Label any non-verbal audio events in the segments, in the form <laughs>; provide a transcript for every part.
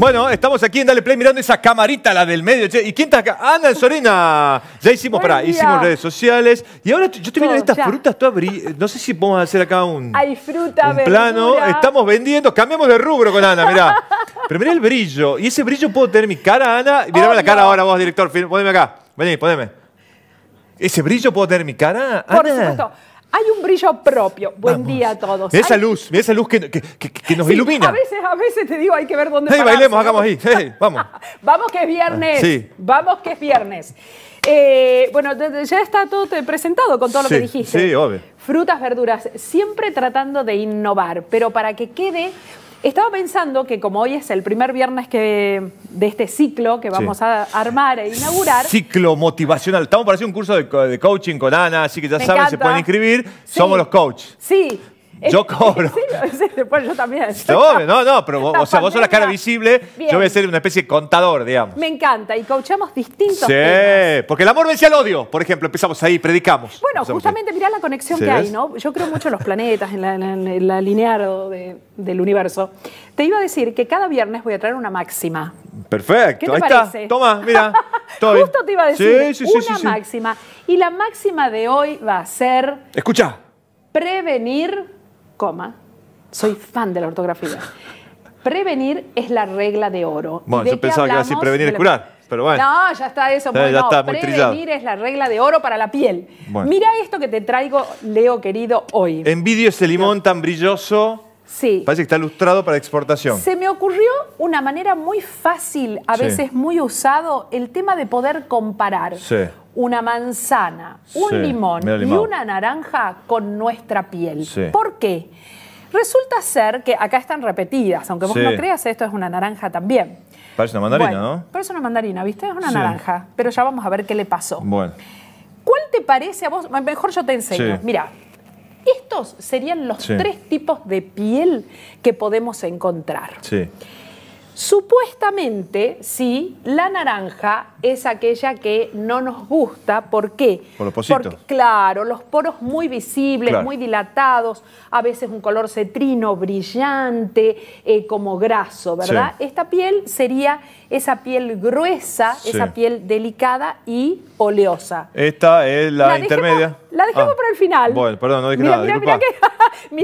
Bueno, estamos aquí en Dale Play mirando esa camarita, la del medio. ¿Y quién está acá? Ana ah, Sorina! Ya hicimos, para, hicimos redes sociales. Y ahora yo estoy viendo estas frutas todas eh, No sé si podemos hacer acá un, Hay fruta, un plano. Estamos vendiendo. Cambiamos de rubro con Ana, mirá. <laughs> Pero mirá el brillo. Y ese brillo puedo tener mi cara, Ana. Mirame oh, la cara ahora vos, director. Poneme acá. Vení, poneme. ¿Ese brillo puedo tener mi cara? Ana. Por supuesto. Hay un brillo propio. Buen día a todos. esa luz, esa luz que, nos ilumina. A veces, a veces te digo, hay que ver dónde. Hey, Sí, bailemos, hagamos ahí. <laughs> vamos. vamos que es viernes. Vamos que es viernes. Eh, bueno, ya está todo presentado con todo lo que dijiste. Sí, obvio. Frutas, verduras, siempre tratando de innovar, pero para que quede estaba pensando que como hoy es el primer viernes que, de este ciclo que vamos a armar e inaugurar. Ciclo motivacional. Estamos para hacer un curso de, coaching con Ana, así que ya saben, se pueden inscribir. Somos los coaches. Sí, yo <laughs> cobro. Sí, yo también. No, <laughs> no, no, pero vos, sos la cara visible, yo voy a ser una especie de contador, digamos. Me encanta, y coachamos distintos sí, porque el amor vence al odio, por ejemplo, empezamos ahí, predicamos. Bueno, justamente mirá la conexión que hay, ¿no? Yo creo mucho en los planetas, en la, en del universo. Te iba a decir que cada viernes voy a traer una máxima. Perfecto, ¿Qué ahí está. Toma, mira. <laughs> Justo te iba a decir una máxima. Y la máxima de hoy va a ser... Escucha. Prevenir coma, soy fan de la ortografía. Prevenir es la regla de oro. Bueno, yo pensaba que era así prevenir es curar, pero bueno. No, ya está eso. Pues prevenir es la regla de oro para la piel. Mira esto que te traigo, Leo querido, hoy. Envidio ese limón tan brilloso. Sí. Parece que está lustrado para exportación. Se me ocurrió una manera muy fácil, a veces muy usado, el tema de poder comparar. Sí una manzana, un limón, y una naranja con nuestra piel. ¿Por qué? Resulta ser que acá están repetidas, aunque vos no creas, esto es una naranja también. Parece una mandarina, ¿no? Parece una mandarina, ¿viste? Es una naranja, pero ya vamos a ver qué le pasó. Bueno. ¿Cuál te parece a vos? Mejor yo te enseño. Mira, estos serían los tres tipos de piel que podemos encontrar. Sí. Supuestamente, sí, la naranja es aquella que no nos gusta. ¿Por qué? Por los Porque, claro, los poros muy visibles, muy dilatados, a veces un color cetrino, brillante, eh, como graso, ¿verdad? Esta piel sería esa piel gruesa, esa piel delicada y oleosa. Esta es la, intermedia. la dejamos ah. para el final. Bueno, perdón, no dije nada. Mira,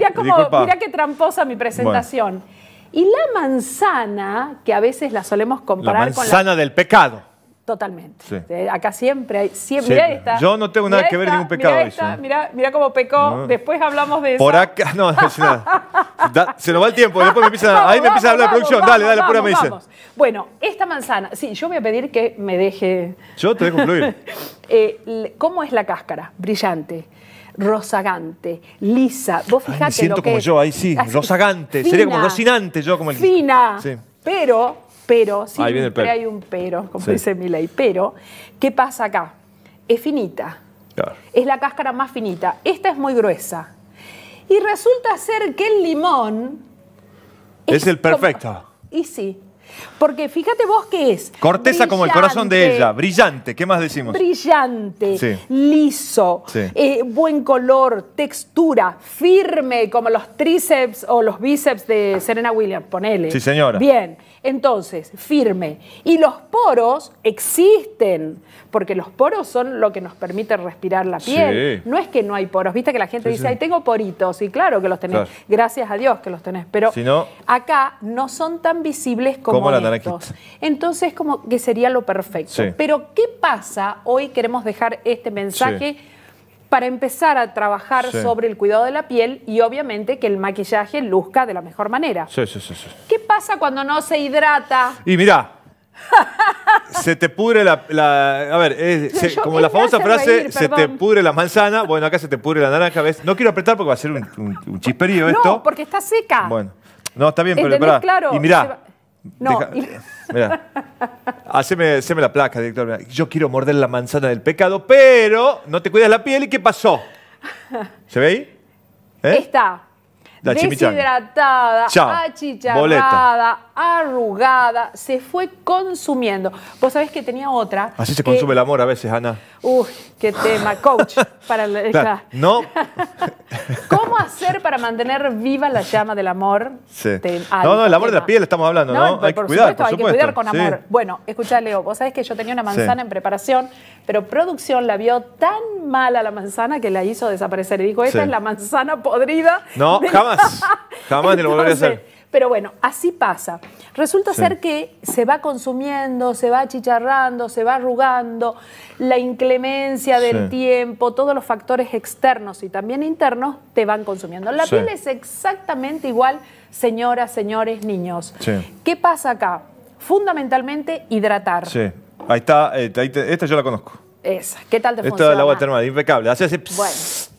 que, <laughs> cómo, mira, qué tramposa mi presentación. Y la manzana, que a veces la solemos comparar la manzana del pecado. Totalmente. Eh, acá siempre hay. Siempre, esta, Yo no tengo nada que ver ver ningún pecado. Mira esta, mira cómo pecó. Después hablamos de eso. Por acá. No, no, no se nos va el tiempo. Después me empiezan, ahí me empieza a hablar de producción. dale, dale, pura me dice. Bueno, esta manzana. Sí, yo voy a pedir que me deje. Yo te dejo concluir. <laughs> Eh, ¿Cómo es la cáscara? Brillante rozagante, lisa. Vos me siento como yo, ahí sí, Sería como rocinante yo. como el... Fina, pero, pero, sí, hay un pero, como dice dice ley, Pero, ¿qué pasa acá? Es finita. Es la cáscara más finita. Esta es muy gruesa. Y resulta ser que el limón... Es, el perfecto. y sí, porque fíjate vos qué es. Corteza como el corazón de ella, brillante, ¿qué más decimos? Brillante, liso, eh, buen color, textura, firme, como los tríceps o los bíceps de Serena Williams, ponele. Sí, señora. Bien, entonces, firme. Y los poros existen, porque los poros son lo que nos permite respirar la piel. No es que no hay poros, viste que la gente dice, ay, tengo poritos, y claro que los tenés, gracias a Dios que los tenés, pero acá no son tan visibles como como, la Entonces, como que sería lo perfecto. Pero, ¿qué pasa? Hoy queremos dejar este mensaje. para empezar a trabajar sobre el cuidado de la piel y obviamente que el maquillaje luzca de la mejor manera. Sí, sí, sí. ¿Qué pasa cuando no se hidrata? Y mira, <laughs> se te pudre la... a ver, <laughs> como la famosa frase, se te pudre la manzana, bueno, acá se te pudre la naranja, ¿ves? No quiero apretar porque va a ser un, chisperío esto. No, porque está seca. Bueno. No, está bien, pero claro, y mirá, no. haceme, la placa, director. Yo quiero morder la manzana del pecado, pero no te cuidas la piel. ¿Y qué pasó? ¿Se ve ahí? ¿Eh? Está deshidratada, Achicharada arrugada, se fue consumiendo. Vos sabés que tenía otra. Así se consume el amor a veces, Ana. Uy, qué tema, coach. <laughs> para <laughs> No. ¿Cómo hacer para mantener viva la llama del amor? no, no, el amor de la piel estamos hablando, ¿no? hay que cuidar, supuesto, hay que cuidar con amor. Bueno, escucha Leo, vos sabés que yo tenía una manzana en preparación, pero producción la vio tan mala la manzana que la hizo desaparecer. Y dijo, esta es la manzana podrida. No, jamás, jamás ni lo volveré a hacer. Pero bueno, así pasa. Resulta ser que se va consumiendo, se va achicharrando, se va arrugando, la inclemencia del tiempo, todos los factores externos y también internos te van consumiendo. La piel es exactamente igual, señoras, señores, niños. ¿Qué pasa acá? Fundamentalmente hidratar. Sí, ahí está, eh, esta yo la conozco. Esa, ¿qué tal te funciona? Esta el agua termal, impecable. Así Bueno,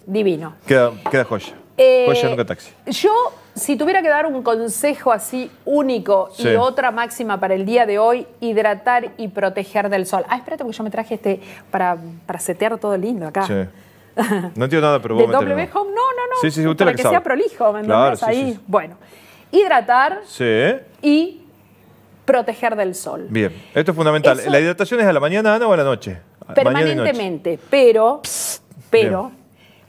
divino. Queda, queda joya. joya eh, nunca taxi. Yo si tuviera que dar un consejo así único y otra máxima para el día de hoy, hidratar y proteger del sol. Ah, espérate, porque yo me traje este para, para setear todo lindo acá. <laughs> No entiendo nada, pero vos De W Home, no, no, no. Sí, sí, usted para que, sea prolijo, ¿me claro, ahí? Bueno, hidratar y proteger del sol. Bien, esto es fundamental. ¿La hidratación es a la mañana, Ana, o a la noche? Permanentemente, pero, pero,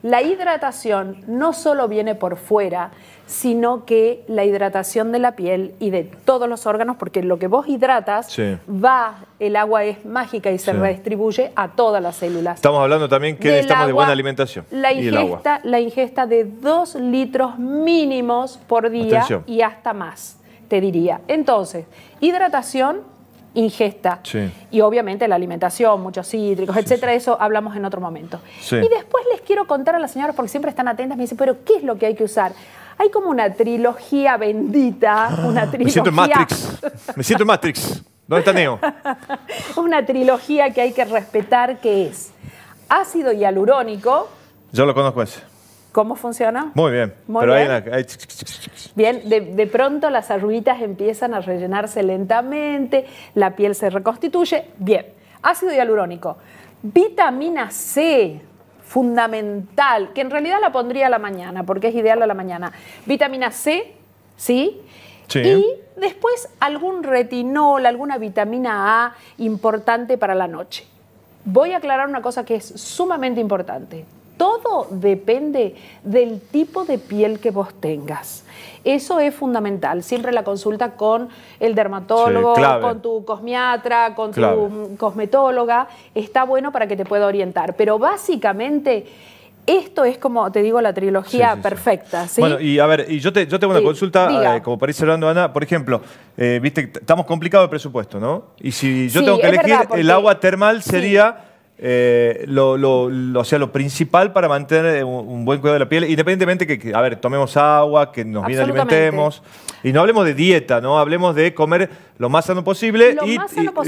la hidratación no solo viene por fuera, sino que la hidratación de la piel y de todos los órganos, porque lo que vos hidratas va, el agua es mágica y se redistribuye a todas las células. Estamos hablando también que estamos de buena alimentación. La ingesta, de dos litros mínimos por día y hasta más, te diría. Entonces, hidratación ingesta. Sí. Y obviamente la alimentación, muchos cítricos, etcétera, eso hablamos en otro momento. Y después les quiero contar a las señoras, porque siempre están atentas, me dicen, pero ¿qué es lo que hay que usar? Hay como una trilogía bendita, ah, una trilogía... Me siento en Matrix, me siento en Matrix. ¿Dónde está Neo? <laughs> una trilogía que hay que respetar, que es ácido hialurónico. Yo lo conozco ese. ¿Cómo funciona? Muy bien. pero hay una... Hay... Bien, de, pronto las arruguitas empiezan a rellenarse lentamente, la piel se reconstituye. Bien, ácido hialurónico. Vitamina C, fundamental, que en realidad la pondría a la mañana, porque es ideal a la mañana. Vitamina C, ¿sí? Sí. Y después algún retinol, alguna vitamina A importante para la noche. Voy a aclarar una cosa que es sumamente importante todo depende del tipo de piel que vos tengas. Eso es fundamental. Siempre la consulta con el dermatólogo, con tu cosmiatra, con tu cosmetóloga, está bueno para que te pueda orientar. Pero básicamente esto es como, te digo, la trilogía perfecta. Bueno, y a ver, y yo, te, yo tengo una consulta, eh, como para ir Ana. Por ejemplo, eh, viste, estamos complicados de presupuesto, ¿no? Y si yo tengo que elegir, el agua termal sería eh, lo, o sea, lo principal para mantener eh, un, buen cuidado de la piel, independientemente que, que, a ver, tomemos agua, que nos bien alimentemos. Y no hablemos de dieta, ¿no? Hablemos de comer lo más sano posible y,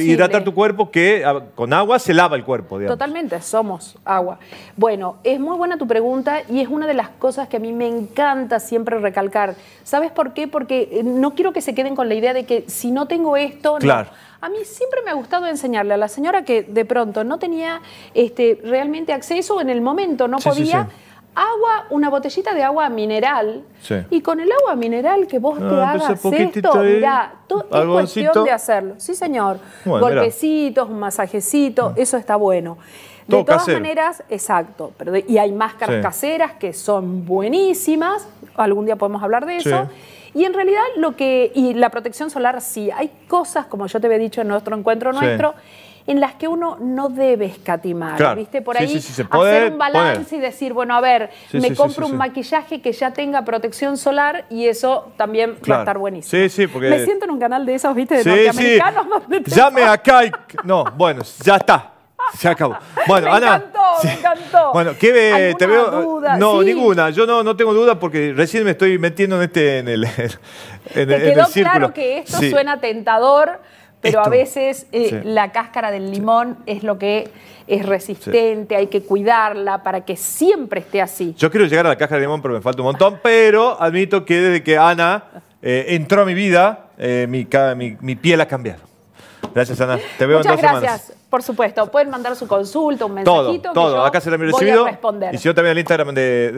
hidratar tu cuerpo, que ah, con agua se lava el cuerpo, digamos. Totalmente, somos agua. Bueno, es muy buena tu pregunta y es una de las cosas que a mí me encanta siempre recalcar. ¿Sabes por qué? Porque eh, no quiero que se queden con la idea de que si no tengo esto... Claro. No, a mí siempre me ha gustado enseñarle a la señora que de pronto no tenía este, realmente acceso en el momento, no podía. Agua, una botellita de agua mineral. Y con el agua mineral que vos te hagas esto, es cuestión de hacerlo. Sí, señor. Golpecitos, masajecitos, masajecito, mm. eso está bueno. De todas maneras, exacto. Pero y hay máscaras caseras que son buenísimas. Algún día podemos hablar de eso. Y en realidad lo que, y la protección solar sí, hay cosas, como yo te había dicho en nuestro encuentro nuestro, en las que uno no debe escatimar, ¿viste? Por ahí puede, hacer un balance y decir, bueno, a ver, me compro un maquillaje que ya tenga protección solar y eso también va a estar buenísimo. Sí, sí, porque... Me siento en un canal de esos, ¿viste? De norteamericanos. <laughs> Llame acá y... No, bueno, ya está. Se acabó. <laughs> Bueno, me Ana, me encantó. Bueno, ¿qué te veo? No, ninguna. Yo no, tengo duda porque recién me estoy metiendo en este, en el, <laughs> en, quedó claro que esto suena tentador, pero a veces eh, la cáscara del limón es lo que es resistente, hay que cuidarla para que siempre esté así. Yo quiero llegar a la cáscara del limón, pero me falta un montón. Pero admito que desde que Ana eh, entró a mi vida, eh, mi, mi, piel ha cambiado. Gracias, Ana. Te veo en dos gracias. Por supuesto, pueden mandar su consulta, un mensajito. Todo, que todo. acá se lo recibido. responder. Y si yo también al Instagram de